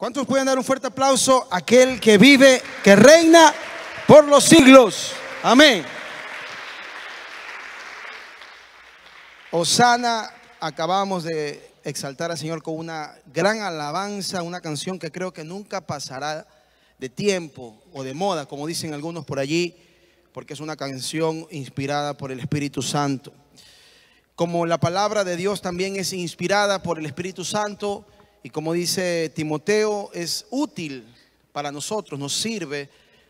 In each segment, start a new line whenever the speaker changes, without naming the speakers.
¿Cuántos pueden dar un fuerte aplauso a aquel que vive, que reina por los siglos? Amén. Osana, acabamos de exaltar al Señor con una gran alabanza, una canción que creo que nunca pasará de tiempo o de moda, como dicen algunos por allí, porque es una canción inspirada por el Espíritu Santo. Como la palabra de Dios también es inspirada por el Espíritu Santo, y como dice Timoteo, es útil para nosotros, nos sirve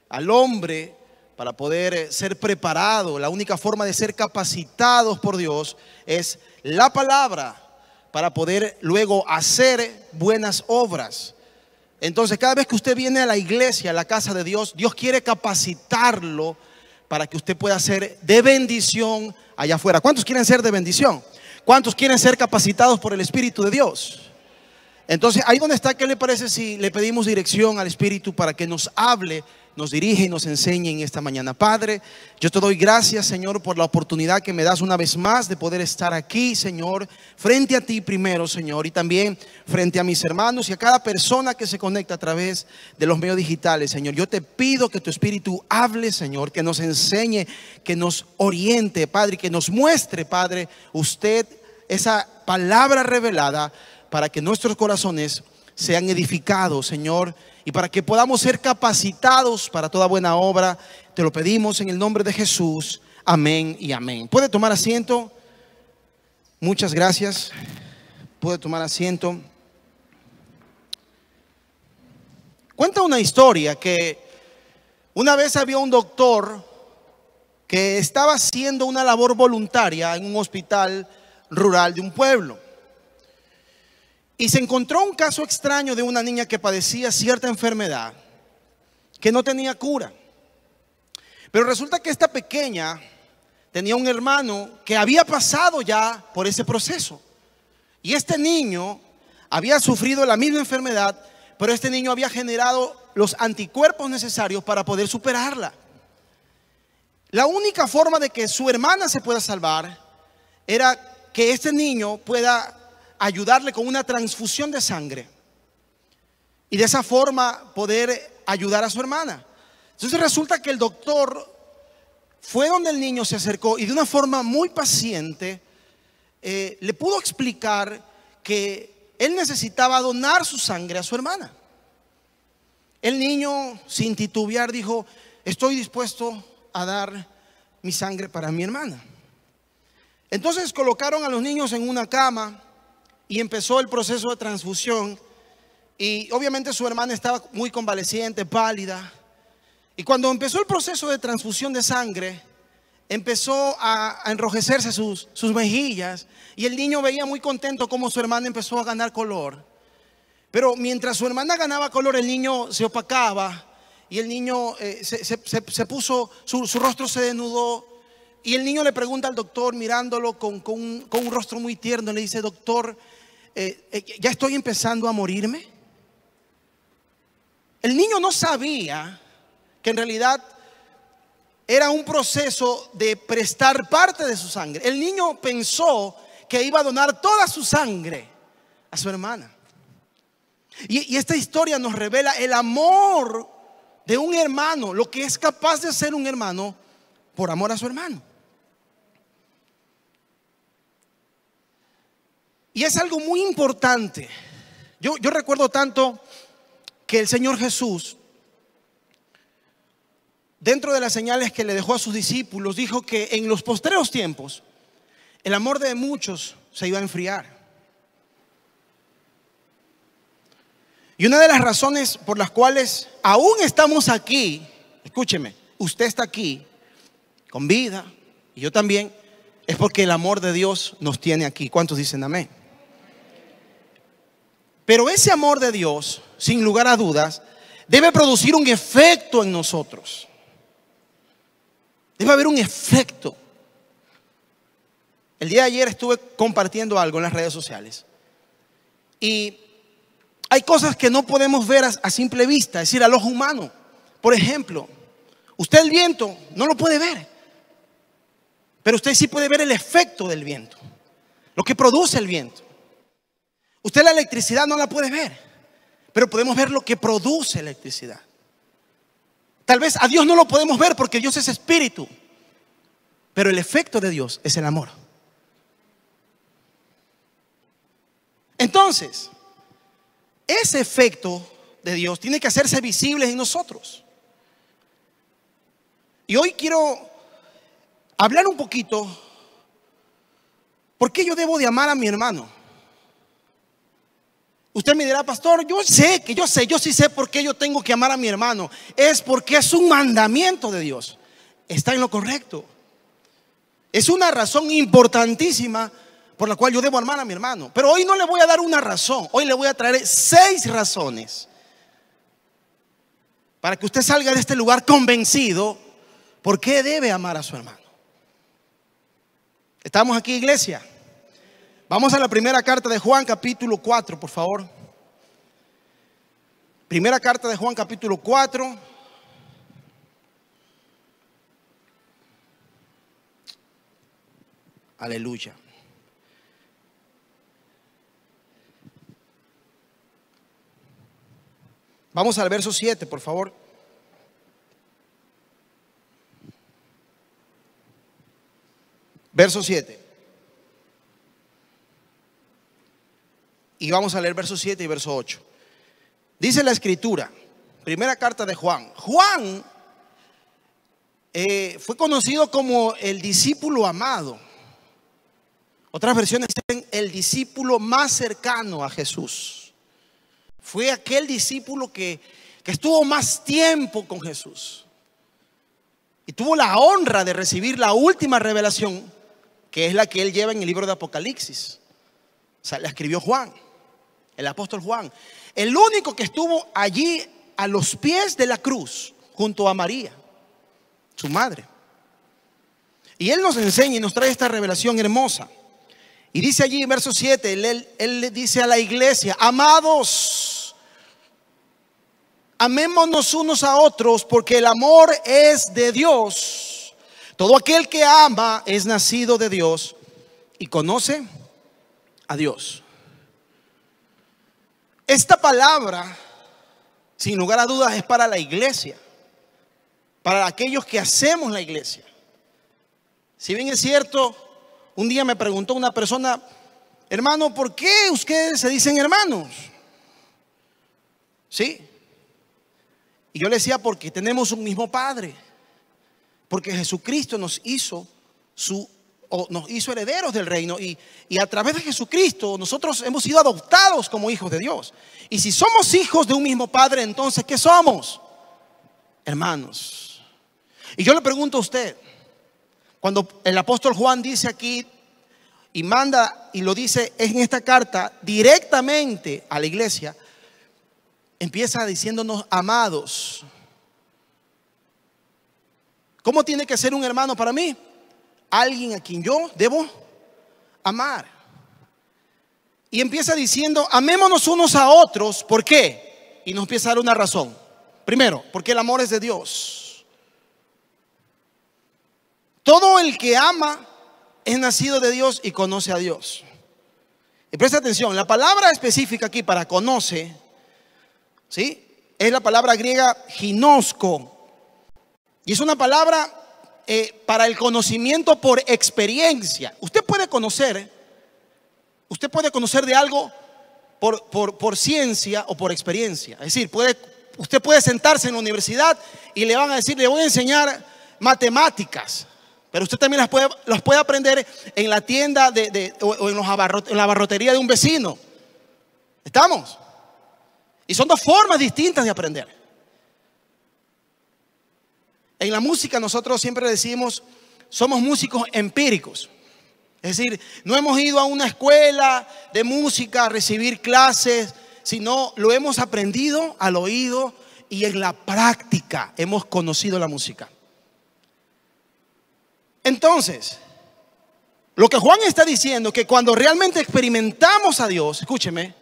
al hombre para poder eh, ser preparado. La única forma de ser capacitados por Dios es la palabra para poder luego hacer buenas obras. Entonces, cada vez que usted viene a la iglesia, a la casa de Dios, Dios quiere capacitarlo para que usted pueda ser de bendición allá afuera. ¿Cuántos quieren ser de bendición? ¿Cuántos quieren ser capacitados por el Espíritu de Dios? Entonces, ahí donde está, ¿qué le parece si le pedimos dirección al Espíritu para que nos hable, nos dirige y nos enseñe en esta mañana? Padre, yo te doy gracias, Señor, por la oportunidad que me das una vez más de poder estar aquí, Señor, frente a ti primero, Señor, y también frente a mis hermanos y a cada persona que se conecta a través de los medios digitales, Señor. Yo te pido que tu Espíritu hable, Señor, que nos enseñe, que nos oriente, Padre, que nos muestre, Padre, usted esa palabra revelada para que nuestros corazones sean edificados, Señor, y para que podamos ser capacitados para toda buena obra. Te lo pedimos en el nombre de Jesús. Amén y amén. ¿Puede tomar asiento? Muchas gracias. Puede tomar asiento. Cuenta una historia que una vez había un doctor que estaba haciendo una labor voluntaria en un hospital rural de un pueblo. Y se encontró un caso extraño de una niña que padecía cierta enfermedad que no tenía cura. Pero resulta que esta pequeña tenía un hermano que había pasado ya por ese proceso. Y este niño había sufrido la misma enfermedad, pero este niño había generado los anticuerpos necesarios para poder superarla. La única forma de que su hermana se pueda salvar era que este niño pueda ayudarle con una transfusión de sangre. Y de esa forma poder ayudar a su hermana. Entonces resulta que el doctor fue donde el niño se acercó y de una forma muy paciente eh, le pudo explicar que él necesitaba donar su sangre a su hermana. El niño, sin titubear, dijo, estoy dispuesto a dar mi sangre para mi hermana. Entonces colocaron a los niños en una cama y empezó el proceso de transfusión. Y obviamente su hermana estaba muy convaleciente, pálida. Y cuando empezó el proceso de transfusión de sangre, empezó a, enrojecerse sus, sus mejillas. Y el niño veía muy contento cómo su hermana empezó a ganar color. Pero mientras su hermana ganaba color, el niño se opacaba y el niño eh, se, puso, su, rostro se desnudó. Y el niño le pregunta al doctor, mirándolo con, con un rostro muy tierno, le dice, doctor, eh, eh, ya estoy empezando a morirme. El niño no sabía que en realidad era un proceso de prestar parte de su sangre. El niño pensó que iba a donar toda su sangre a su hermana. Y, y, esta historia nos revela el amor de un hermano, lo que es capaz de hacer un hermano por amor a su hermano. Y es algo muy importante. Yo, recuerdo tanto que el Señor Jesús, dentro de las señales que le dejó a sus discípulos, dijo que en los postreros tiempos el amor de muchos se iba a enfriar. Y una de las razones por las cuales aún estamos aquí, escúcheme, usted está aquí con vida y yo también, es porque el amor de Dios nos tiene aquí. ¿Cuántos dicen amén? Pero ese amor de Dios, sin lugar a dudas, debe producir un efecto en nosotros. Debe haber un efecto. El día de ayer estuve compartiendo algo en las redes sociales. Y hay cosas que no podemos ver a, simple vista, es decir, al ojo humano. Por ejemplo, usted el viento no lo puede ver, pero usted sí puede ver el efecto del viento, lo que produce el viento. Usted la electricidad no la puede ver, pero podemos ver lo que produce electricidad. Tal vez a Dios no lo podemos ver porque Dios es espíritu, pero el efecto de Dios es el amor. Entonces, ese efecto de Dios tiene que hacerse visible en nosotros. Y hoy quiero hablar un poquito por qué yo debo de amar a mi hermano. Usted me dirá, pastor, yo sé que yo sé, yo sí sé por qué yo tengo que amar a mi hermano. Es porque es un mandamiento de Dios. Está en lo correcto. Es una razón importantísima por la cual yo debo amar a mi hermano. Pero hoy no le voy a dar una razón, hoy le voy a traer seis razones para que usted salga de este lugar convencido por qué debe amar a su hermano. ¿Estamos aquí, iglesia? Vamos a la primera carta de Juan capítulo 4, por favor. Primera carta de Juan capítulo 4. Aleluya. Vamos al verso 7, por favor. Verso 7. Y vamos a leer verso 7 y verso 8. Dice la escritura, primera carta de Juan. Juan eh, fue conocido como el discípulo amado. Otras versiones dicen el discípulo más cercano a Jesús. Fue aquel discípulo que, que estuvo más tiempo con Jesús. Y tuvo la honra de recibir la última revelación, que es la que él lleva en el libro de Apocalipsis. O sea, la escribió Juan el apóstol Juan, el único que estuvo allí a los pies de la cruz junto a María, su madre. Y él nos enseña y nos trae esta revelación hermosa. Y dice allí en verso 7, él, él, le dice a la iglesia, amados, amémonos unos a otros porque el amor es de Dios. Todo aquel que ama es nacido de Dios y conoce a Dios. Esta palabra, sin lugar a dudas, es para la iglesia, para aquellos que hacemos la iglesia. Si bien es cierto, un día me preguntó una persona, hermano, ¿por qué ustedes se dicen hermanos? ¿Sí? Y yo le decía, porque tenemos un mismo Padre, porque Jesucristo nos hizo su o nos hizo herederos del reino y, a través de Jesucristo nosotros hemos sido adoptados como hijos de Dios. Y si somos hijos de un mismo Padre, entonces ¿qué somos? Hermanos. Y yo le pregunto a usted, cuando el apóstol Juan dice aquí y manda y lo dice en esta carta directamente a la iglesia, empieza diciéndonos amados. ¿Cómo tiene que ser un hermano para mí? alguien a quien yo debo amar. Y empieza diciendo, amémonos unos a otros, ¿por qué? Y nos empieza a dar una razón. Primero, porque el amor es de Dios. Todo el que ama es nacido de Dios y conoce a Dios. Y presta atención, la palabra específica aquí para conoce, ¿sí? Es la palabra griega ginosco. Y es una palabra eh, para el conocimiento por experiencia. Usted puede conocer, usted puede conocer de algo por, ciencia o por experiencia. Es decir, puede, usted puede sentarse en la universidad y le van a decir, le voy a enseñar matemáticas. Pero usted también las puede, aprender en la tienda de, o, los en la barrotería de un vecino. ¿Estamos? Y son dos formas distintas de aprender. En la música nosotros siempre decimos, somos músicos empíricos. Es decir, no hemos ido a una escuela de música a recibir clases, sino lo hemos aprendido al oído y en la práctica hemos conocido la música. Entonces, lo que Juan está diciendo, que cuando realmente experimentamos a Dios, escúcheme,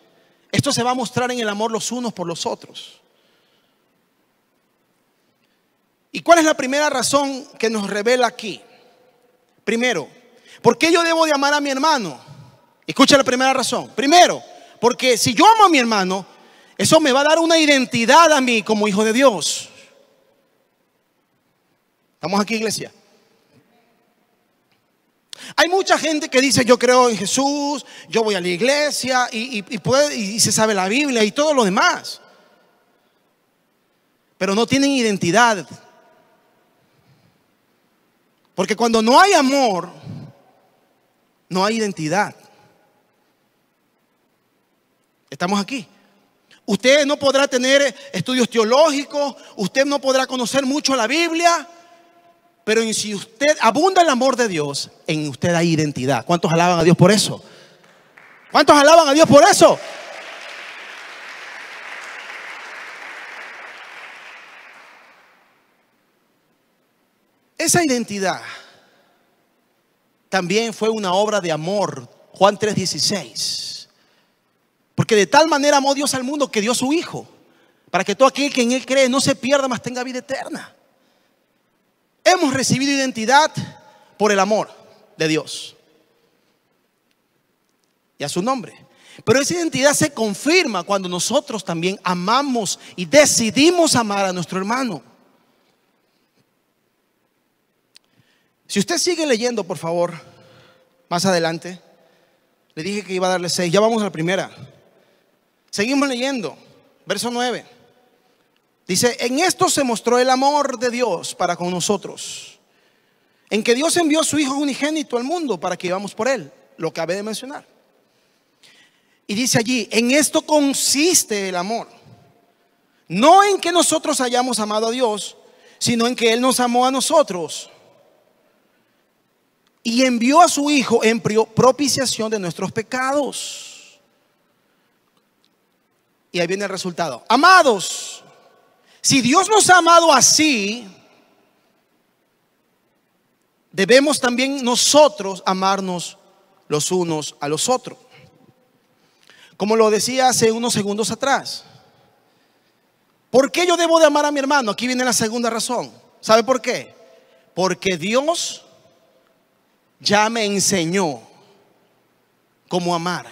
esto se va a mostrar en el amor los unos por los otros. ¿Y cuál es la primera razón que nos revela aquí? Primero, ¿por qué yo debo de amar a mi hermano? Escucha la primera razón. Primero, porque si yo amo a mi hermano, eso me va a dar una identidad a mí como hijo de Dios. ¿Estamos aquí, iglesia? Hay mucha gente que dice, yo creo en Jesús, yo voy a la iglesia y, y se sabe la Biblia y todo lo demás. Pero no tienen identidad porque cuando no hay amor, no hay identidad. Estamos aquí. Usted no podrá tener estudios teológicos, usted no podrá conocer mucho la Biblia, pero si usted abunda el amor de Dios, en usted hay identidad. ¿Cuántos alaban a Dios por eso? ¿Cuántos alaban a Dios por eso? Esa identidad también fue una obra de amor, Juan 3:16. Porque de tal manera amó Dios al mundo que dio a su Hijo, para que todo aquel que en Él cree no se pierda, mas tenga vida eterna. Hemos recibido identidad por el amor de Dios y a su nombre. Pero esa identidad se confirma cuando nosotros también amamos y decidimos amar a nuestro hermano. Si usted sigue leyendo, por favor, más adelante, le dije que iba a darle seis, ya vamos a la primera. Seguimos leyendo, verso 9. Dice, en esto se mostró el amor de Dios para con nosotros, en que Dios envió a su Hijo unigénito al mundo para que íbamos por Él, lo que cabe de mencionar. Y dice allí, en esto consiste el amor, no en que nosotros hayamos amado a Dios, sino en que Él nos amó a nosotros y envió a su Hijo en propiciación de nuestros pecados. Y ahí viene el resultado. Amados, si Dios nos ha amado así, debemos también nosotros amarnos los unos a los otros. Como lo decía hace unos segundos atrás. ¿Por qué yo debo de amar a mi hermano? Aquí viene la segunda razón. ¿Sabe por qué? Porque Dios ya me enseñó cómo amar.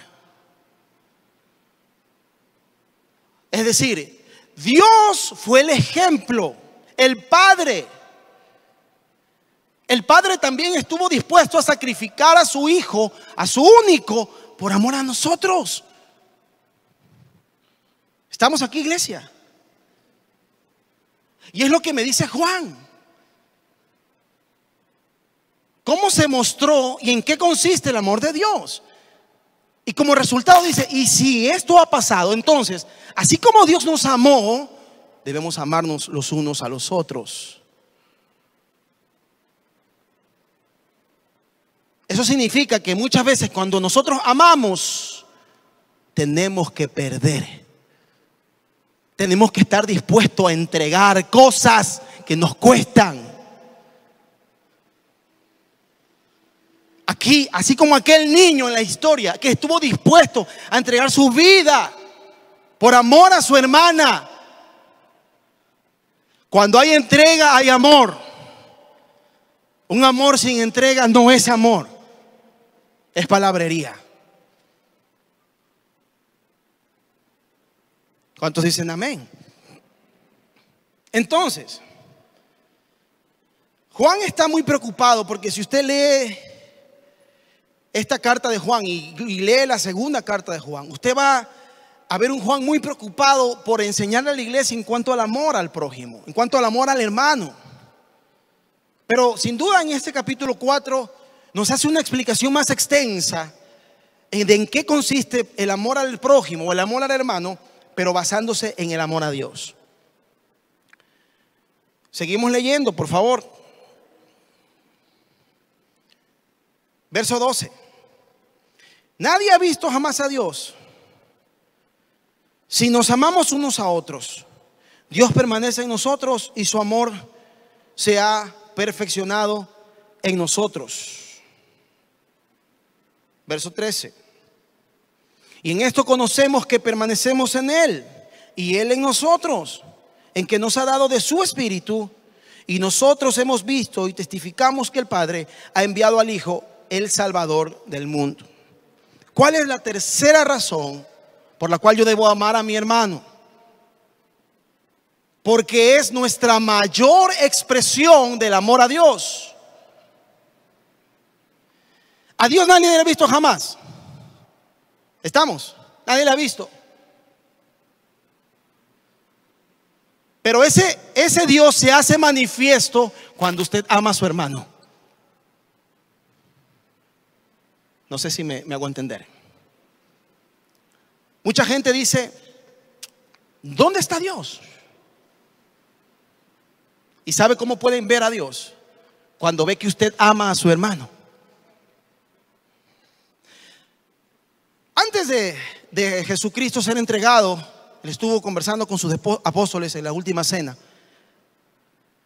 Es decir, Dios fue el ejemplo, el Padre. El Padre también estuvo dispuesto a sacrificar a su Hijo, a su único, por amor a nosotros. Estamos aquí, iglesia. Y es lo que me dice Juan cómo se mostró y en qué consiste el amor de Dios. Y como resultado dice, y si esto ha pasado, entonces, así como Dios nos amó, debemos amarnos los unos a los otros. Eso significa que muchas veces cuando nosotros amamos, tenemos que perder. Tenemos que estar dispuestos a entregar cosas que nos cuestan así como aquel niño en la historia que estuvo dispuesto a entregar su vida por amor a su hermana. Cuando hay entrega, hay amor. Un amor sin entrega no es amor, es palabrería. ¿Cuántos dicen amén? Entonces, Juan está muy preocupado porque si usted lee esta carta de Juan y, lee la segunda carta de Juan, usted va a ver un Juan muy preocupado por enseñarle a la iglesia en cuanto al amor al prójimo, en cuanto al amor al hermano. Pero sin duda en este capítulo 4 nos hace una explicación más extensa de en qué consiste el amor al prójimo o el amor al hermano, pero basándose en el amor a Dios. Seguimos leyendo, por favor. Verso 12. Nadie ha visto jamás a Dios. Si nos amamos unos a otros, Dios permanece en nosotros y su amor se ha perfeccionado en nosotros. Verso 13. Y en esto conocemos que permanecemos en Él y Él en nosotros, en que nos ha dado de su Espíritu y nosotros hemos visto y testificamos que el Padre ha enviado al Hijo, el Salvador del mundo. ¿Cuál es la tercera razón por la cual yo debo amar a mi hermano? Porque es nuestra mayor expresión del amor a Dios. A Dios nadie le ha visto jamás. ¿Estamos? Nadie le ha visto. Pero ese, ese Dios se hace manifiesto cuando usted ama a su hermano. No sé si me, hago entender. Mucha gente dice, ¿dónde está Dios? ¿Y sabe cómo pueden ver a Dios? Cuando ve que usted ama a su hermano. Antes de, Jesucristo ser entregado, él estuvo conversando con sus apóstoles en la última cena.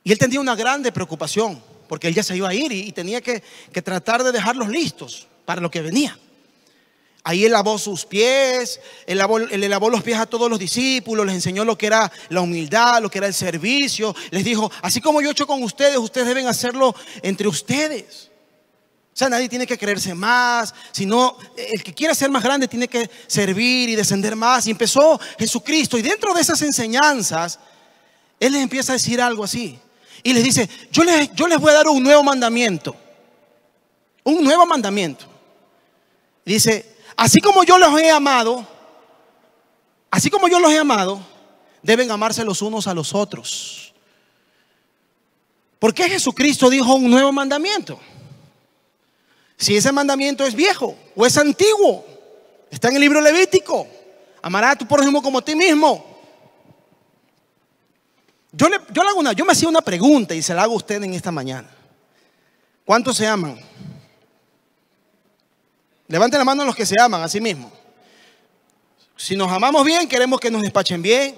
Y él tenía una grande preocupación, porque él ya se iba a ir y, tenía que tratar de dejarlos listos para lo que venía. Ahí él lavó sus pies, él, lavó, le lavó los pies a todos los discípulos, les enseñó lo que era la humildad, lo que era el servicio, les dijo, así como yo he hecho con ustedes, ustedes deben hacerlo entre ustedes. O sea, nadie tiene que creerse más, sino eh, el que quiere ser más grande tiene que servir y descender más. Y empezó Jesucristo, y dentro de esas enseñanzas, él les empieza a decir algo así. Y les dice, yo les, yo les voy a dar un nuevo mandamiento, un nuevo mandamiento. Dice, así como yo los he amado, así como yo los he amado, deben amarse los unos a los otros. porque Jesucristo dijo un nuevo mandamiento? Si ese mandamiento es viejo o es antiguo, está en el libro levítico. Amará a tu prójimo como a ti mismo. Yo le, yo hago una, yo me hacía una pregunta y se la hago a usted en esta mañana. ¿Cuántos se aman? Levanten la mano los que se aman a sí mismos. Si nos amamos bien, queremos que nos despachen bien,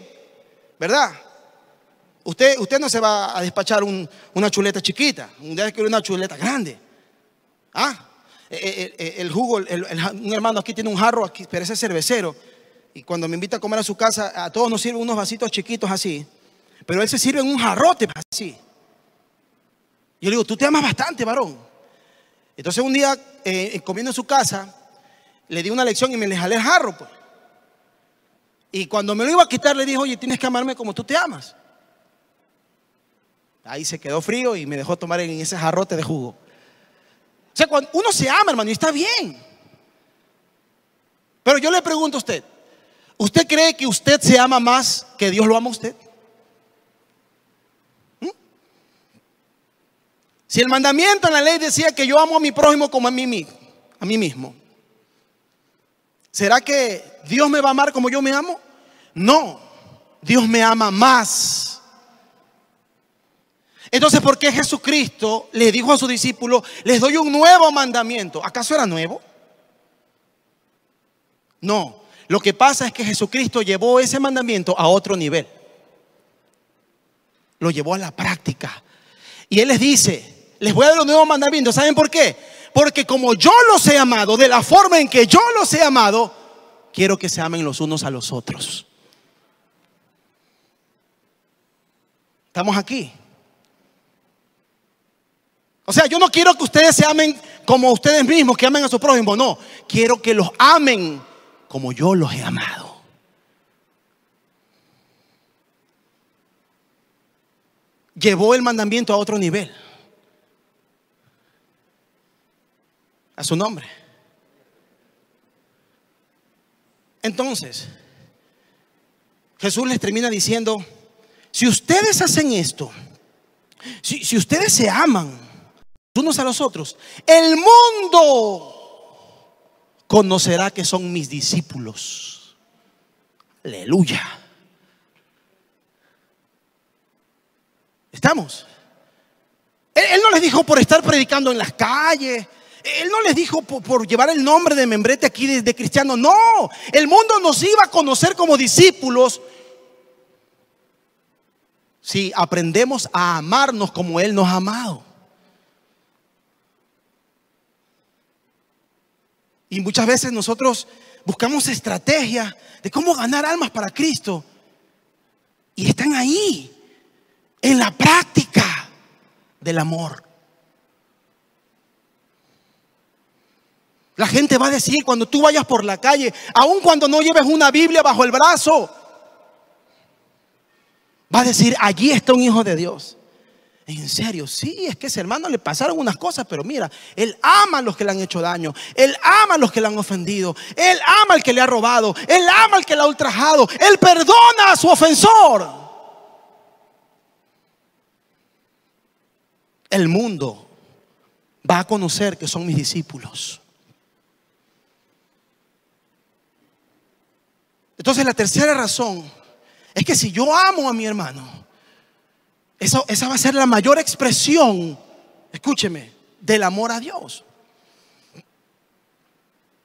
¿verdad? Usted, usted no se va a despachar una chuleta chiquita, un día quiere una chuleta grande. ¿Ah? E, e, e, el, jugo, un hermano aquí tiene un jarro, aquí, pero ese cervecero. Y cuando me invita a comer a su casa, a todos nos sirven unos vasitos chiquitos así. Pero él se sirve en un jarrote así. Yo le digo, tú te amas bastante, varón. Entonces un día, eh, eh, comiendo en su casa, le di una lección y me le jalé el jarro, pues. Y cuando me lo iba a quitar, le dijo oye, tienes que amarme como tú te amas. Ahí se quedó frío y me dejó tomar en ese jarrote de jugo. O sea, cuando uno se ama, hermano, y está bien. Pero yo le pregunto a usted, ¿usted cree que usted se ama más que Dios lo ama a usted? Si el mandamiento en la ley decía que yo amo a mi prójimo como a mí, a mí mismo, ¿será que Dios me va a amar como yo me amo? No, Dios me ama más. Entonces, ¿por qué Jesucristo le dijo a sus discípulos, les doy un nuevo mandamiento? ¿Acaso era nuevo? No, lo que pasa es que Jesucristo llevó ese mandamiento a otro nivel. Lo llevó a la práctica. Y Él les dice, les voy a dar un nuevo mandamiento. ¿Saben por qué? Porque como yo los he amado, de la forma en que yo los he amado, quiero que se amen los unos a los otros. Estamos aquí. O sea, yo no quiero que ustedes se amen como ustedes mismos, que amen a su prójimo. No, quiero que los amen como yo los he amado. Llevó el mandamiento a otro nivel. a su nombre. Entonces, Jesús les termina diciendo, si ustedes hacen esto, si, ustedes se aman unos a los otros, el mundo conocerá que son mis discípulos. Aleluya. ¿Estamos? Él, él, no les dijo por estar predicando en las calles, él no les dijo por, llevar el nombre de membrete aquí de, de cristiano. No, el mundo nos iba a conocer como discípulos si aprendemos a amarnos como Él nos ha amado. Y muchas veces nosotros buscamos estrategias de cómo ganar almas para Cristo. Y están ahí, en la práctica del amor. La gente va a decir cuando tú vayas por la calle, aun cuando no lleves una Biblia bajo el brazo, va a decir, allí está un hijo de Dios. En serio, sí, es que ese hermano le pasaron unas cosas, pero mira, él ama a los que le han hecho daño, él ama a los que le han ofendido, él ama al que le ha robado, él ama al que le ha ultrajado, él perdona a su ofensor. El mundo va a conocer que son mis discípulos Entonces la tercera razón es que si yo amo a mi hermano, esa, esa va a ser la mayor expresión, escúcheme, del amor a Dios.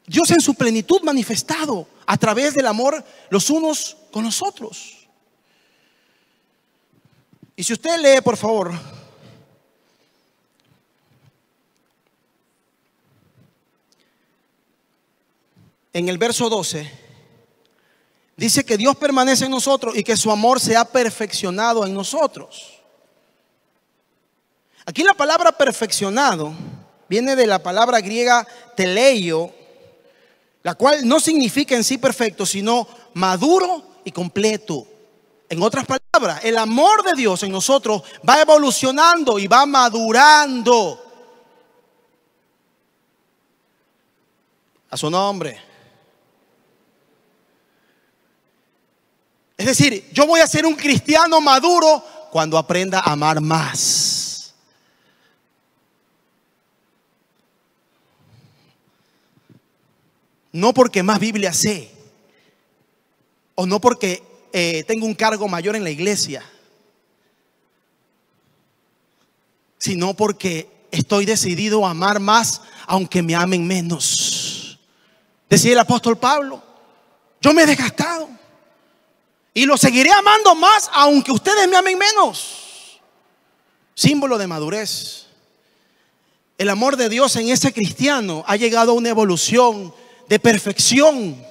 Dios en su plenitud manifestado a través del amor los unos con los otros. Y si usted lee, por favor, en el verso 12. Dice que Dios permanece en nosotros y que su amor se ha perfeccionado en nosotros. Aquí la palabra perfeccionado viene de la palabra griega teleio, la cual no significa en sí perfecto, sino maduro y completo. En otras palabras, el amor de Dios en nosotros va evolucionando y va madurando. A su nombre. Es decir, yo voy a ser un cristiano maduro cuando aprenda a amar más. No porque más Biblia sé, o no porque eh, tengo un cargo mayor en la iglesia, sino porque estoy decidido a amar más aunque me amen menos. Decía el apóstol Pablo, yo me he desgastado. Y lo seguiré amando más aunque ustedes me amen menos. Símbolo de madurez. El amor de Dios en ese cristiano ha llegado a una evolución de perfección.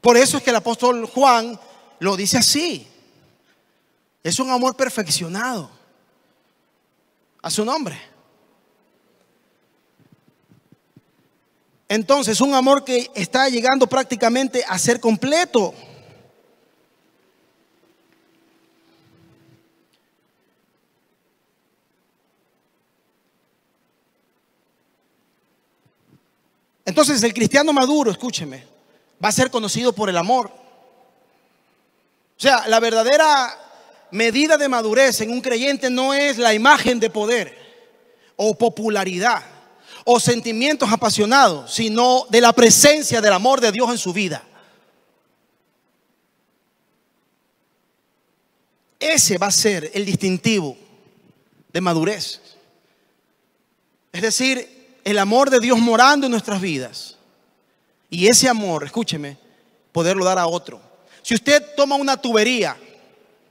Por eso es que el apóstol Juan lo dice así. Es un amor perfeccionado a su nombre. Entonces, un amor que está llegando prácticamente a ser completo. Entonces el cristiano maduro, escúcheme, va a ser conocido por el amor. O sea, la verdadera medida de madurez en un creyente no es la imagen de poder o popularidad o sentimientos apasionados, sino de la presencia del amor de Dios en su vida. Ese va a ser el distintivo de madurez. Es decir, el amor de Dios morando en nuestras vidas. Y ese amor, escúcheme, poderlo dar a otro. Si usted toma una tubería,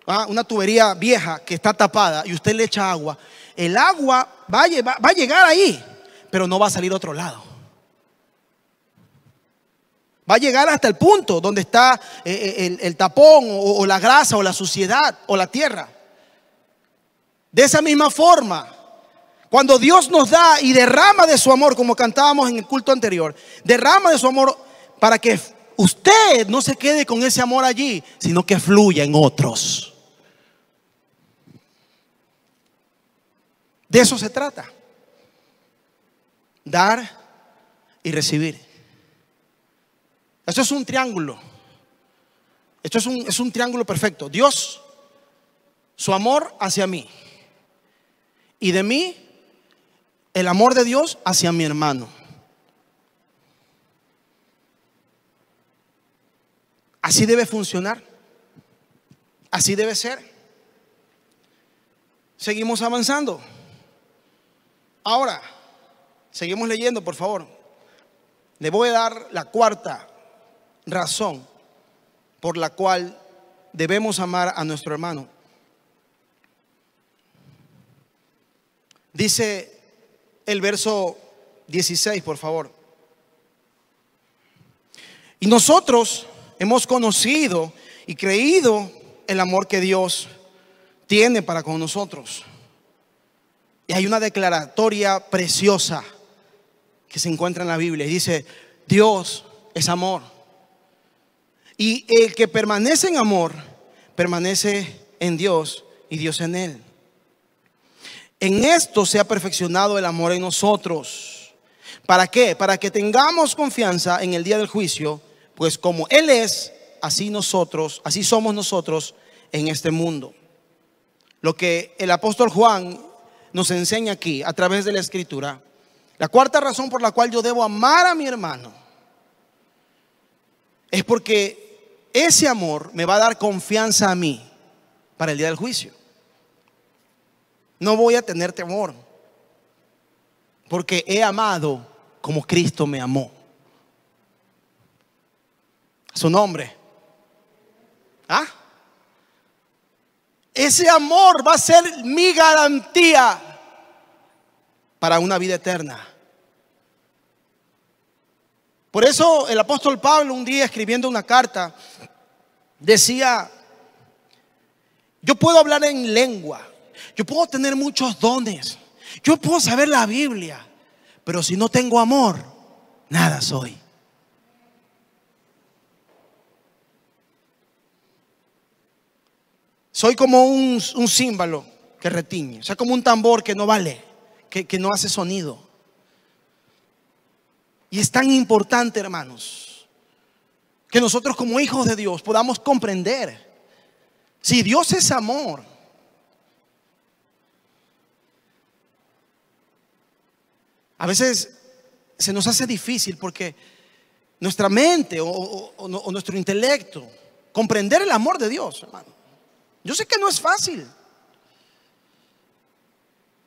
¿ah? una tubería vieja que está tapada y usted le echa agua, el agua va a, llegar ahí, pero no va a salir a otro lado. Va a llegar hasta el punto donde está eh, eh, el, tapón o la grasa o la suciedad o la tierra. De esa misma forma, cuando Dios nos da y derrama de su amor, como cantábamos en el culto anterior, derrama de su amor para que usted no se quede con ese amor allí, sino que fluya en otros. De eso se trata. Dar y recibir. Esto es un triángulo. Esto es un, es un triángulo perfecto. Dios, su amor hacia mí. Y de mí el amor de Dios hacia mi hermano. Así debe funcionar. Así debe ser. Seguimos avanzando. Ahora, seguimos leyendo, por favor. Le voy a dar la cuarta razón por la cual debemos amar a nuestro hermano. Dice el verso 16, por favor. Y nosotros hemos conocido y creído el amor que Dios tiene para con nosotros. Y hay una declaratoria preciosa que se encuentra en la Biblia y dice, Dios es amor. Y el que permanece en amor, permanece en Dios y Dios en él. En esto se ha perfeccionado el amor en nosotros. ¿Para qué? Para que tengamos confianza en el día del juicio, pues como Él es, así nosotros, así somos nosotros en este mundo. Lo que el apóstol Juan nos enseña aquí a través de la escritura, la cuarta razón por la cual yo debo amar a mi hermano es porque ese amor me va a dar confianza a mí para el día del juicio. No voy a tener temor. Porque he amado como Cristo me amó. Su nombre. ¿Ah? Ese amor va a ser mi garantía para una vida eterna. Por eso el apóstol Pablo un día escribiendo una carta decía, yo puedo hablar en lengua, yo puedo tener muchos dones, yo puedo saber la Biblia, pero si no tengo amor, nada soy. Soy como un, símbolo. que retiñe, o sea, como un tambor que no vale, que, que no hace sonido. Y es tan importante, hermanos, que nosotros como hijos de Dios podamos comprender. Si Dios es amor, A veces se nos hace difícil porque nuestra mente o, nuestro intelecto, comprender el amor de Dios, hermano. Yo sé que no es fácil,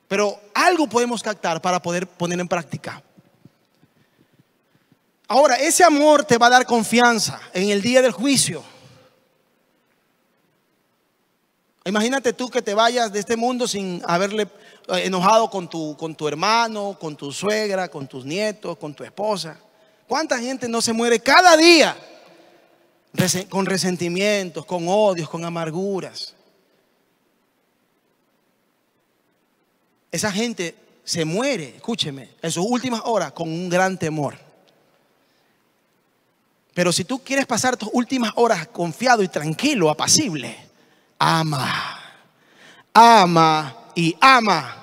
pero algo podemos captar para poder poner en práctica. Ahora, ese amor te va a dar confianza en el día del juicio. Imagínate tú que te vayas de este mundo sin haberle eh, enojado con tu, con tu hermano, con tu suegra, con tus nietos, con tu esposa. ¿Cuánta gente no se muere cada día con resentimientos, con odios, con amarguras? Esa gente se muere, escúcheme, en sus últimas horas con un gran temor. Pero si tú quieres pasar tus últimas horas confiado y tranquilo, apacible, ama, ama y ama.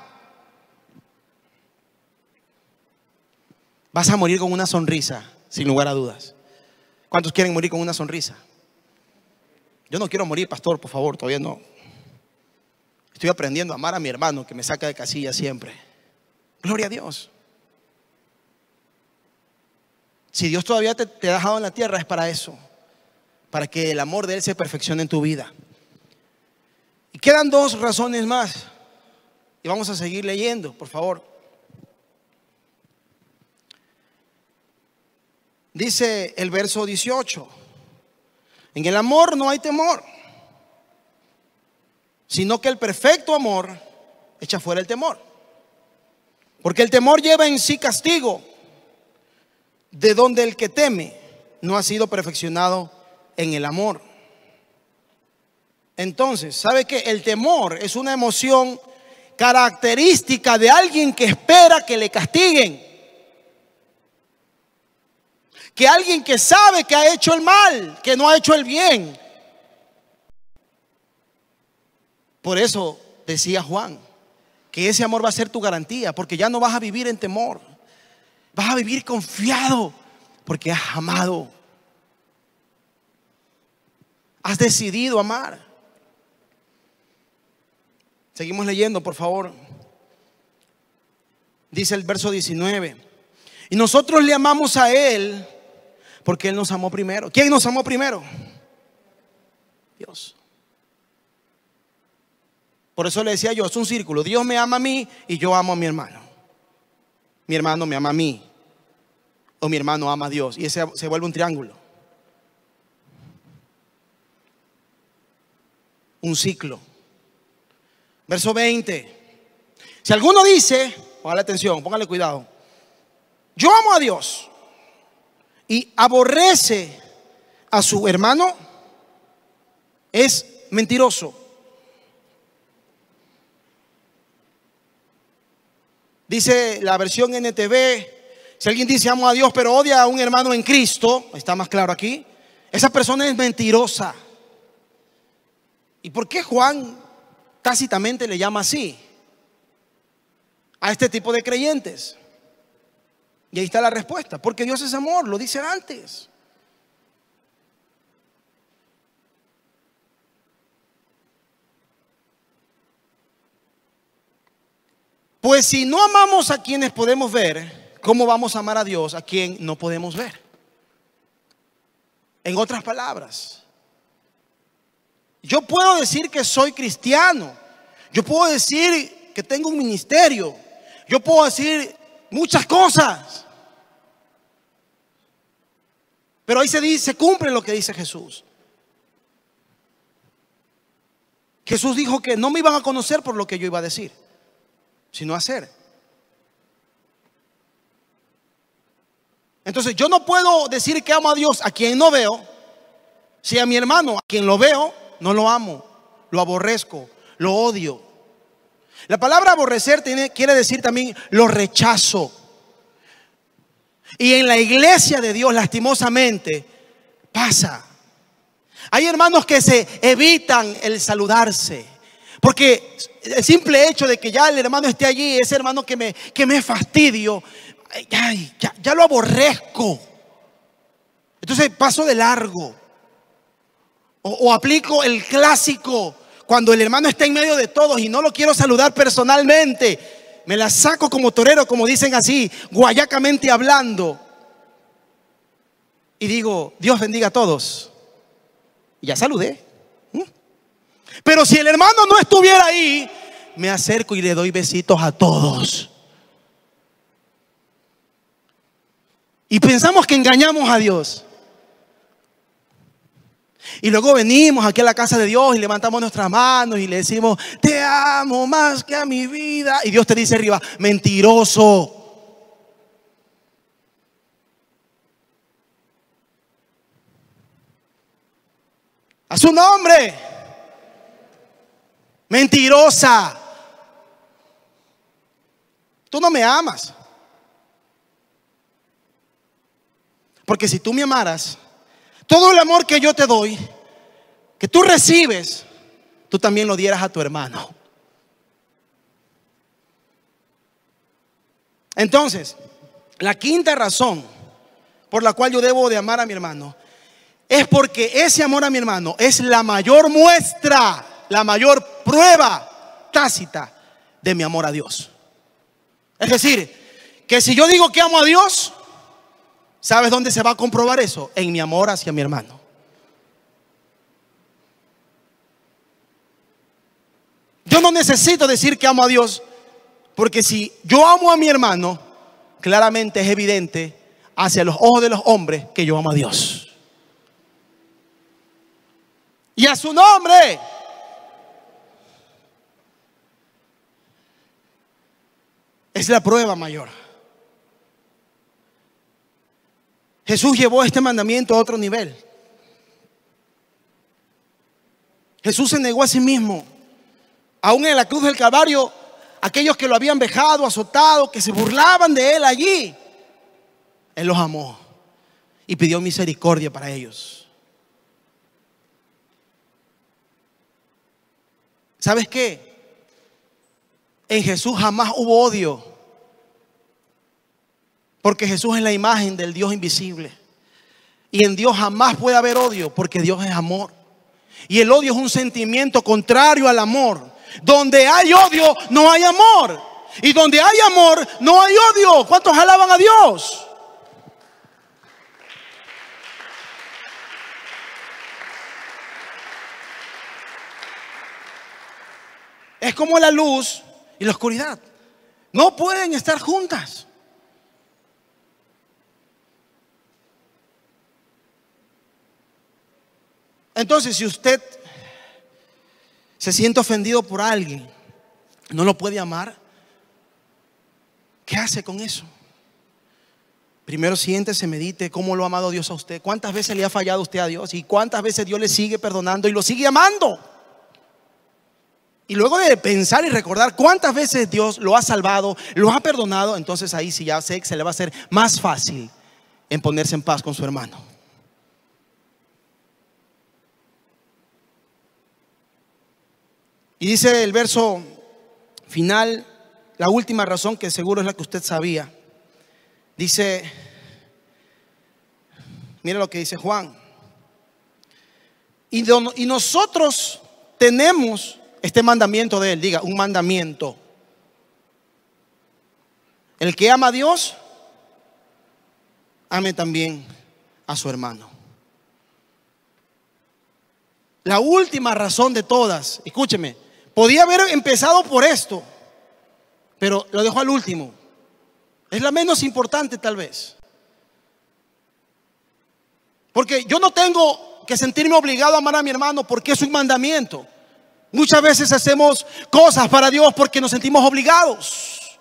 Vas a morir con una sonrisa, sin lugar a dudas. ¿Cuántos quieren morir con una sonrisa? Yo no quiero morir, pastor, por favor, todavía no. Estoy aprendiendo a amar a mi hermano que me saca de casilla siempre. Gloria a Dios. Si Dios todavía te, te, ha dejado en la tierra es para eso, para que el amor de Él se perfeccione en tu vida quedan dos razones más. Y vamos a seguir leyendo, por favor. Dice el verso 18, en el amor no hay temor, sino que el perfecto amor echa fuera el temor. Porque el temor lleva en sí castigo, de donde el que teme no ha sido perfeccionado en el amor. Entonces, ¿sabe qué? El temor es una emoción característica de alguien que espera que le castiguen. Que alguien que sabe que ha hecho el mal, que no ha hecho el bien. Por eso decía Juan, que ese amor va a ser tu garantía, porque ya no vas a vivir en temor. Vas a vivir confiado, porque has amado. Has decidido amar. Seguimos leyendo, por favor. Dice el verso 19. Y nosotros le amamos a Él porque Él nos amó primero. ¿Quién nos amó primero? Dios. Por eso le decía yo, es un círculo. Dios me ama a mí y yo amo a mi hermano. Mi hermano me ama a mí. O mi hermano ama a Dios. Y ese se vuelve un triángulo. Un ciclo. Verso 20. Si alguno dice, póngale atención, póngale cuidado. Yo amo a Dios y aborrece a su hermano, es mentiroso. Dice la versión NTV, si alguien dice amo a Dios pero odia a un hermano en Cristo, está más claro aquí, esa persona es mentirosa. ¿Y por qué Juan tácitamente le llama así a este tipo de creyentes. Y ahí está la respuesta, porque Dios es amor, lo dice antes. Pues si no amamos a quienes podemos ver, ¿cómo vamos a amar a Dios a quien no podemos ver? En otras palabras, yo puedo decir que soy cristiano. Yo puedo decir que tengo un ministerio. Yo puedo decir muchas cosas. Pero ahí se, dice, se cumple lo que dice Jesús. Jesús dijo que no me iban a conocer por lo que yo iba a decir, sino hacer. Entonces yo no puedo decir que amo a Dios a quien no veo, si a mi hermano a quien lo veo, no lo amo, lo aborrezco, lo odio. La palabra aborrecer tiene, quiere decir también lo rechazo. Y en la iglesia de Dios, lastimosamente, pasa. Hay hermanos que se evitan el saludarse. Porque el simple hecho de que ya el hermano esté allí, ese hermano que me, que me fastidio, ya, ya lo aborrezco. Entonces paso de largo. O, aplico el clásico, cuando el hermano está en medio de todos y no lo quiero saludar personalmente, me la saco como torero, como dicen así, guayacamente hablando. Y digo, Dios bendiga a todos. ya saludé. ¿Mm? Pero si el hermano no estuviera ahí, me acerco y le doy besitos a todos. Y pensamos que engañamos a Dios. Y luego venimos aquí a la casa de Dios y levantamos nuestras manos y le decimos, te amo más que a mi vida. Y Dios te dice arriba, mentiroso. A su nombre. Mentirosa. Tú no me amas. Porque si tú me amaras, todo el amor que yo te doy, que tú recibes, tú también lo dieras a tu hermano. Entonces, la quinta razón por la cual yo debo de amar a mi hermano es porque ese amor a mi hermano es la mayor muestra, la mayor prueba tácita de mi amor a Dios. Es decir, que si yo digo que amo a Dios, ¿Sabes dónde se va a comprobar eso? En mi amor hacia mi hermano. Yo no necesito decir que amo a Dios, porque si yo amo a mi hermano, claramente es evidente hacia los ojos de los hombres que yo amo a Dios. Y a su nombre. Es la prueba mayor. Jesús llevó este mandamiento a otro nivel. Jesús se negó a sí mismo. Aún en la cruz del Calvario, aquellos que lo habían vejado, azotado, que se burlaban de él allí, él los amó y pidió misericordia para ellos. ¿Sabes qué? En Jesús jamás hubo odio. Porque Jesús es la imagen del Dios invisible. Y en Dios jamás puede haber odio porque Dios es amor. Y el odio es un sentimiento contrario al amor. Donde hay odio no hay amor. Y donde hay amor no hay odio. ¿Cuántos alaban a Dios? Es como la luz y la oscuridad. No pueden estar juntas. Entonces, si usted se siente ofendido por alguien, no lo puede amar, ¿qué hace con eso? Primero siéntese, medite cómo lo ha amado Dios a usted, cuántas veces le ha fallado usted a Dios y cuántas veces Dios le sigue perdonando y lo sigue amando. Y luego de pensar y recordar cuántas veces Dios lo ha salvado, lo ha perdonado, entonces ahí sí ya sé que se le va a hacer más fácil en ponerse en paz con su hermano. Y dice el verso final, la última razón que seguro es la que usted sabía. Dice, mira lo que dice Juan. Y, y nosotros tenemos este mandamiento de él, diga, un mandamiento. El que ama a Dios, ame también a su hermano. La última razón de todas, escúcheme, Podía haber empezado por esto, pero lo dejó al último. Es la menos importante tal vez. Porque yo no tengo que sentirme obligado a amar a mi hermano porque es un mandamiento. Muchas veces hacemos cosas para Dios porque nos sentimos obligados.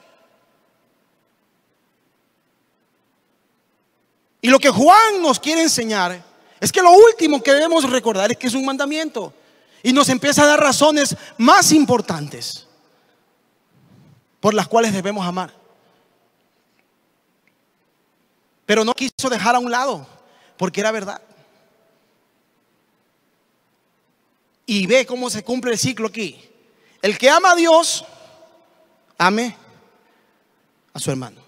Y lo que Juan nos quiere enseñar es que lo último que debemos recordar es que es un mandamiento. Y nos empieza a dar razones más importantes por las cuales debemos amar. Pero no quiso dejar a un lado, porque era verdad. Y ve cómo se cumple el ciclo aquí. El que ama a Dios, ame a su hermano.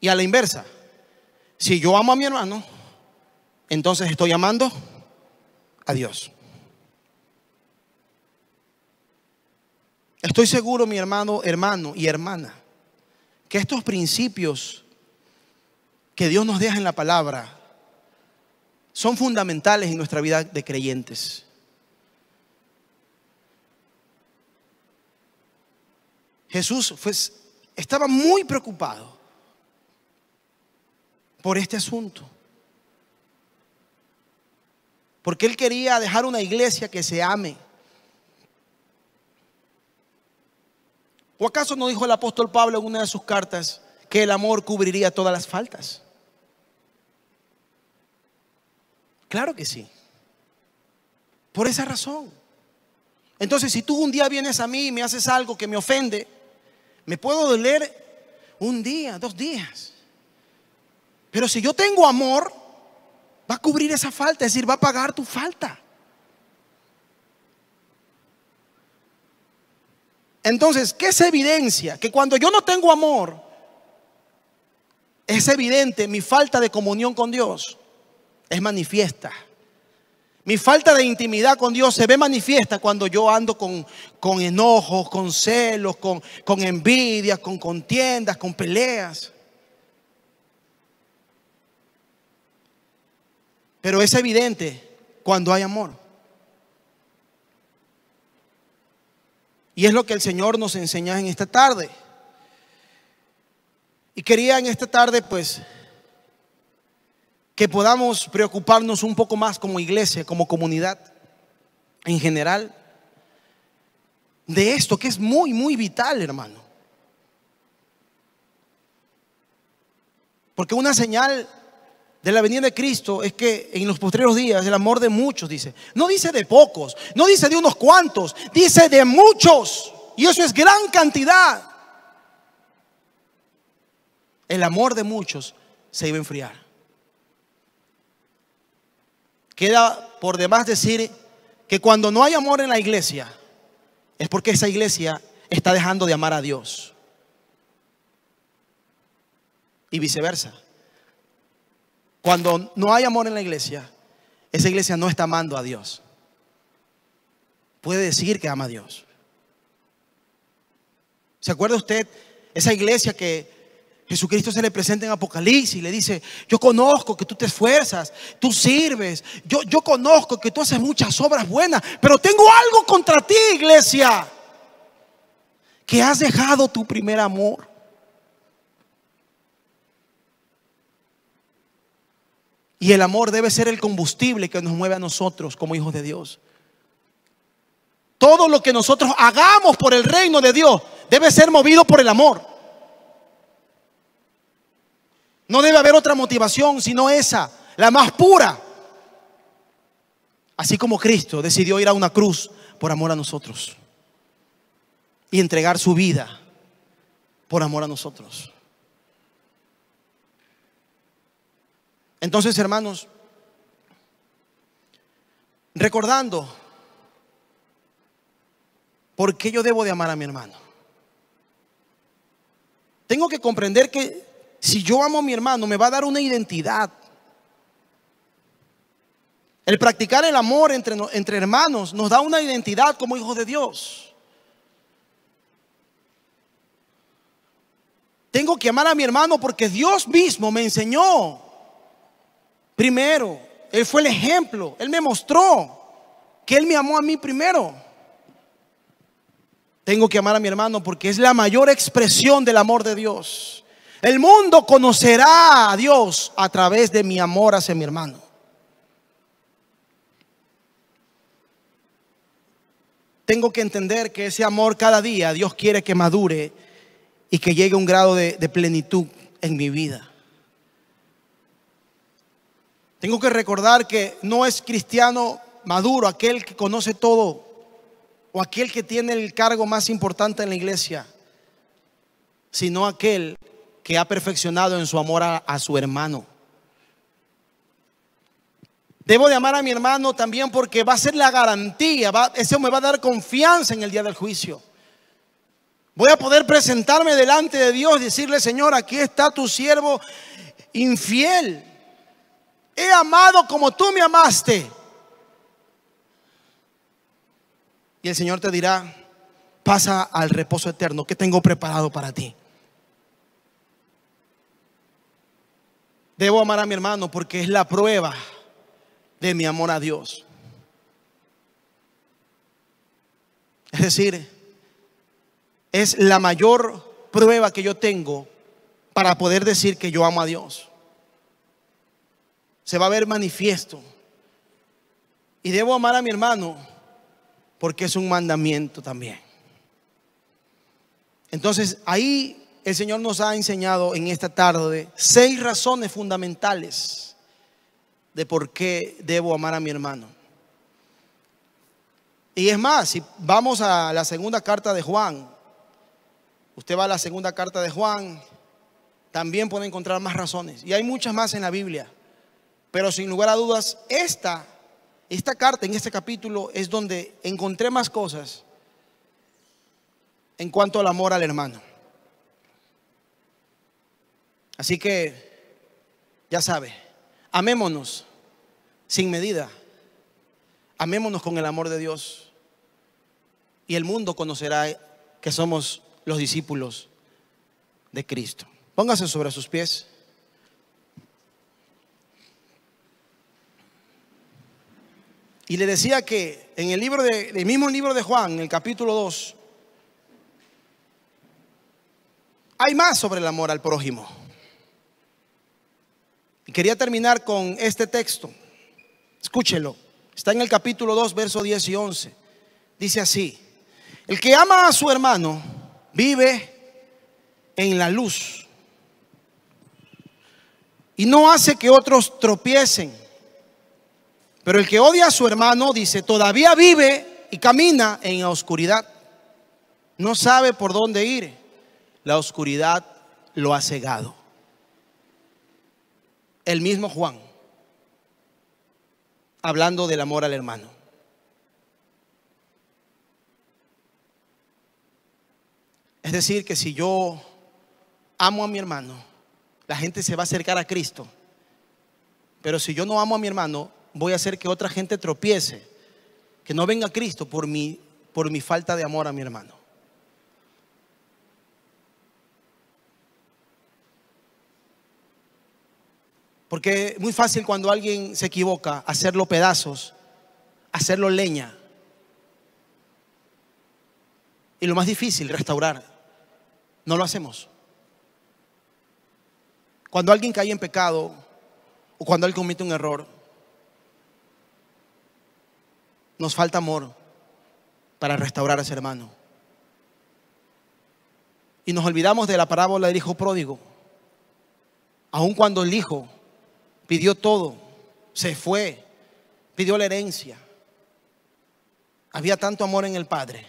Y a la inversa, si yo amo a mi hermano, entonces estoy amando a Estoy seguro, mi hermano, hermano y hermana, que estos principios que Dios nos deja en la palabra son fundamentales en nuestra vida de creyentes. Jesús estaba muy preocupado por este asunto. Porque él quería dejar una iglesia que se ame. ¿O acaso no dijo el apóstol Pablo en una de sus cartas que el amor cubriría todas las faltas? Claro que sí. Por esa razón. Entonces, si tú un día vienes a mí y me haces algo que me ofende, me puedo doler un día, dos días. Pero si yo tengo amor, va a cubrir esa falta, es decir, va a pagar tu falta. Entonces, ¿qué es evidencia? Que cuando yo no tengo amor, es evidente mi falta de comunión con Dios, es manifiesta. Mi falta de intimidad con Dios se ve manifiesta cuando yo ando con, con enojos, con celos, con, con envidias, con contiendas, con peleas. Pero es evidente cuando hay amor. Y es lo que el Señor nos enseña en esta tarde. Y quería en esta tarde, pues, que podamos preocuparnos un poco más como iglesia, como comunidad en general, de esto que es muy, muy vital, hermano. Porque una señal de la venida de Cristo es que en los postreros días el amor de muchos dice. No dice de pocos, no dice de unos cuantos, dice de muchos. Y eso es gran cantidad. El amor de muchos se iba a enfriar. Queda por demás decir que cuando no hay amor en la iglesia, es porque esa iglesia está dejando de amar a Dios. Y viceversa. Cuando no hay amor en la iglesia, esa iglesia no está amando a Dios. Puede decir que ama a Dios. ¿Se acuerda usted esa iglesia que Jesucristo se le presenta en Apocalipsis y le dice, yo conozco que tú te esfuerzas, tú sirves, yo, yo conozco que tú haces muchas obras buenas, pero tengo algo contra ti, iglesia, que has dejado tu primer amor. Y el amor debe ser el combustible que nos mueve a nosotros como hijos de Dios. Todo lo que nosotros hagamos por el reino de Dios debe ser movido por el amor. No debe haber otra motivación sino esa, la más pura. Así como Cristo decidió ir a una cruz por amor a nosotros y entregar su vida por amor a nosotros. Entonces, hermanos, recordando por qué yo debo de amar a mi hermano. Tengo que comprender que si yo amo a mi hermano me va a dar una identidad. El practicar el amor entre, entre hermanos nos da una identidad como hijos de Dios. Tengo que amar a mi hermano porque Dios mismo me enseñó primero. Él fue el ejemplo. Él me mostró que Él me amó a mí primero. Tengo que amar a mi hermano porque es la mayor expresión del amor de Dios. El mundo conocerá a Dios a través de mi amor hacia mi hermano. Tengo que entender que ese amor cada día Dios quiere que madure y que llegue a un grado de, de plenitud en mi vida. Tengo que recordar que no es cristiano maduro aquel que conoce todo o aquel que tiene el cargo más importante en la iglesia, sino aquel que ha perfeccionado en su amor a, su hermano. Debo de amar a mi hermano también porque va a ser la garantía, eso me va a dar confianza en el día del juicio. Voy a poder presentarme delante de Dios y decirle, Señor, aquí está tu siervo infiel. He amado como tú me amaste. Y el Señor te dirá, pasa al reposo eterno que tengo preparado para ti. Debo amar a mi hermano porque es la prueba de mi amor a Dios. Es decir, es la mayor prueba que yo tengo para poder decir que yo amo a Dios se va a ver manifiesto. Y debo amar a mi hermano porque es un mandamiento también. Entonces ahí el Señor nos ha enseñado en esta tarde seis razones fundamentales de por qué debo amar a mi hermano. Y es más, si vamos a la segunda carta de Juan, usted va a la segunda carta de Juan, también puede encontrar más razones. Y hay muchas más en la Biblia. Pero sin lugar a dudas, esta, esta carta en este capítulo es donde encontré más cosas en cuanto al amor al hermano. Así que, ya sabe, amémonos sin medida, amémonos con el amor de Dios y el mundo conocerá que somos los discípulos de Cristo. Póngase sobre sus pies. Y le decía que en el libro mismo libro de Juan, en el capítulo 2, hay más sobre el amor al prójimo. Y quería terminar con este texto. Escúchelo. Está en el capítulo 2, verso 10 y 11. Dice así, el que ama a su hermano vive en la luz y no hace que otros tropiecen. Pero el que odia a su hermano, dice, todavía vive y camina en la oscuridad. No sabe por dónde ir. La oscuridad lo ha cegado. El mismo Juan, hablando del amor al hermano. Es decir, que si yo amo a mi hermano, la gente se va a acercar a Cristo. Pero si yo no amo a mi hermano, voy a hacer que otra gente tropiece, que no venga Cristo por mi, por mi falta de amor a mi hermano. Porque es muy fácil cuando alguien se equivoca hacerlo pedazos, hacerlo leña. Y lo más difícil, restaurar. No lo hacemos. Cuando alguien cae en pecado o cuando alguien comete un error, nos falta amor para restaurar a ese hermano. Y nos olvidamos de la parábola del hijo pródigo. Aun cuando el hijo pidió todo, se fue, pidió la herencia. Había tanto amor en el padre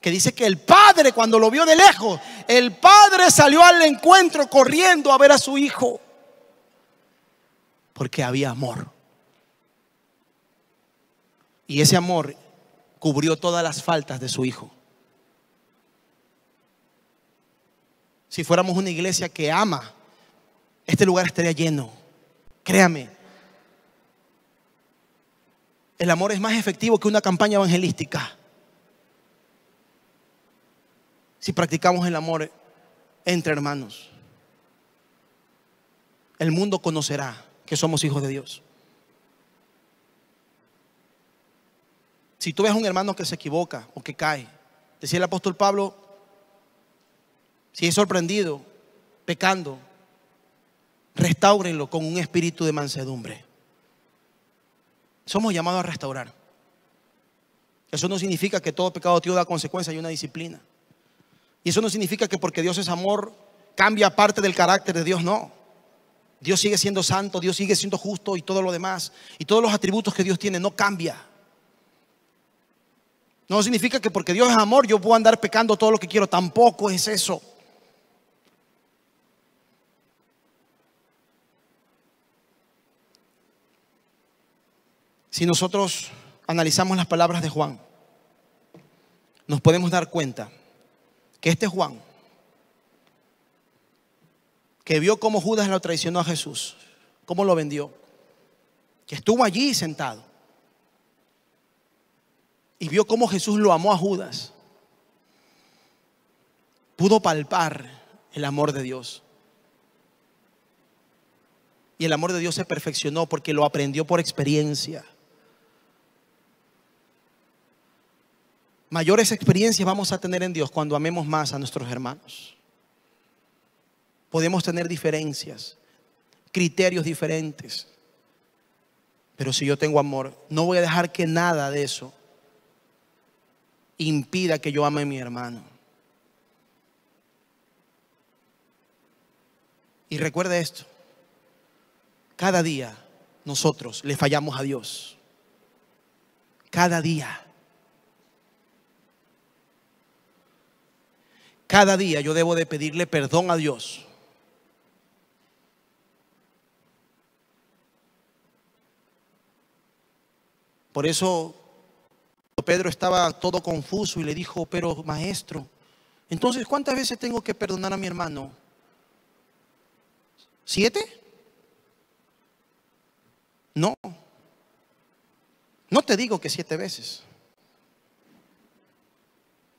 que dice que el padre cuando lo vio de lejos, el padre salió al encuentro corriendo a ver a su hijo. Porque había amor. Y ese amor cubrió todas las faltas de su hijo. Si fuéramos una iglesia que ama, este lugar estaría lleno. Créame. El amor es más efectivo que una campaña evangelística. Si practicamos el amor entre hermanos, el mundo conocerá que somos hijos de Dios. Si tú ves a un hermano que se equivoca o que cae, decía el apóstol Pablo, si es sorprendido, pecando, restáurenlo con un espíritu de mansedumbre. Somos llamados a restaurar. Eso no significa que todo pecado tiene una consecuencia y una disciplina. Y eso no significa que porque Dios es amor, cambia parte del carácter de Dios, no. Dios sigue siendo santo, Dios sigue siendo justo y todo lo demás. Y todos los atributos que Dios tiene no cambia. No significa que porque Dios es amor yo puedo andar pecando todo lo que quiero. Tampoco es eso. Si nosotros analizamos las palabras de Juan, nos podemos dar cuenta que este Juan, que vio cómo Judas lo traicionó a Jesús, cómo lo vendió, que estuvo allí sentado, y vio cómo Jesús lo amó a Judas, pudo palpar el amor de Dios. Y el amor de Dios se perfeccionó porque lo aprendió por experiencia. Mayores experiencias vamos a tener en Dios cuando amemos más a nuestros hermanos. Podemos tener diferencias, criterios diferentes. Pero si yo tengo amor, no voy a dejar que nada de eso impida que yo ame a mi hermano. Y recuerda esto, cada día nosotros le fallamos a Dios. Cada día. Cada día yo debo de pedirle perdón a Dios. Por eso Pedro estaba todo confuso y le dijo, pero maestro, entonces ¿cuántas veces tengo que perdonar a mi hermano? ¿Siete? No. No te digo que siete veces.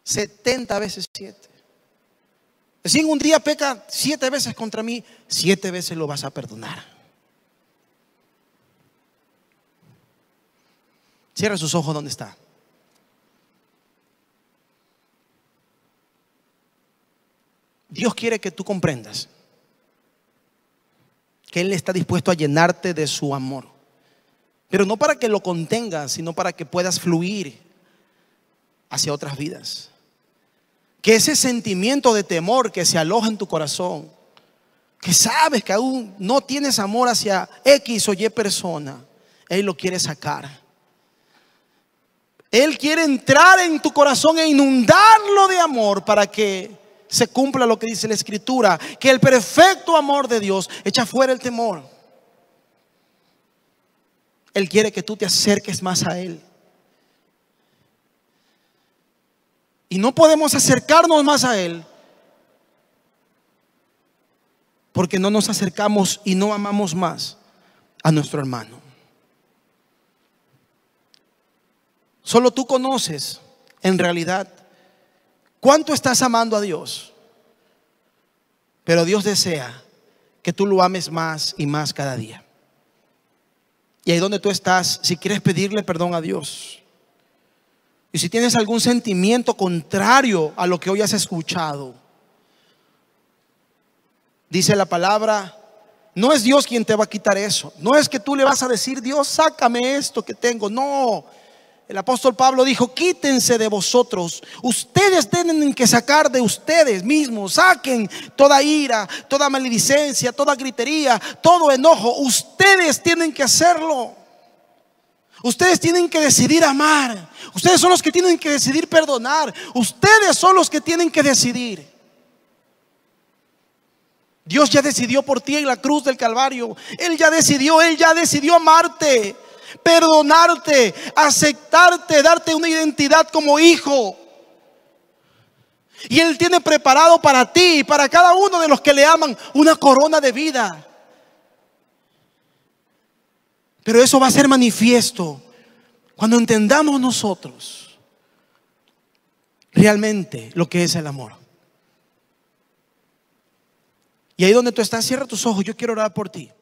Setenta veces siete. Si un día peca siete veces contra mí, siete veces lo vas a perdonar. Cierra sus ojos donde está. Dios quiere que tú comprendas que Él está dispuesto a llenarte de su amor. Pero no para que lo contengas, sino para que puedas fluir hacia otras vidas. Que ese sentimiento de temor que se aloja en tu corazón, que sabes que aún no tienes amor hacia X o Y persona, Él lo quiere sacar. Él quiere entrar en tu corazón e inundarlo de amor para que se cumpla lo que dice la escritura, que el perfecto amor de Dios echa fuera el temor. Él quiere que tú te acerques más a Él. Y no podemos acercarnos más a Él porque no nos acercamos y no amamos más a nuestro hermano. Solo tú conoces en realidad ¿Cuánto estás amando a Dios? Pero Dios desea que tú lo ames más y más cada día. Y ahí donde tú estás, si quieres pedirle perdón a Dios, y si tienes algún sentimiento contrario a lo que hoy has escuchado, dice la palabra, no es Dios quien te va a quitar eso, no es que tú le vas a decir, Dios, sácame esto que tengo, no, el apóstol Pablo dijo, quítense de vosotros. Ustedes tienen que sacar de ustedes mismos. Saquen toda ira, toda maledicencia, toda gritería, todo enojo. Ustedes tienen que hacerlo. Ustedes tienen que decidir amar. Ustedes son los que tienen que decidir perdonar. Ustedes son los que tienen que decidir. Dios ya decidió por ti en la cruz del Calvario. Él ya decidió, Él ya decidió amarte perdonarte, aceptarte, darte una identidad como hijo. Y Él tiene preparado para ti y para cada uno de los que le aman una corona de vida. Pero eso va a ser manifiesto cuando entendamos nosotros realmente lo que es el amor. Y ahí donde tú estás, cierra tus ojos, yo quiero orar por ti.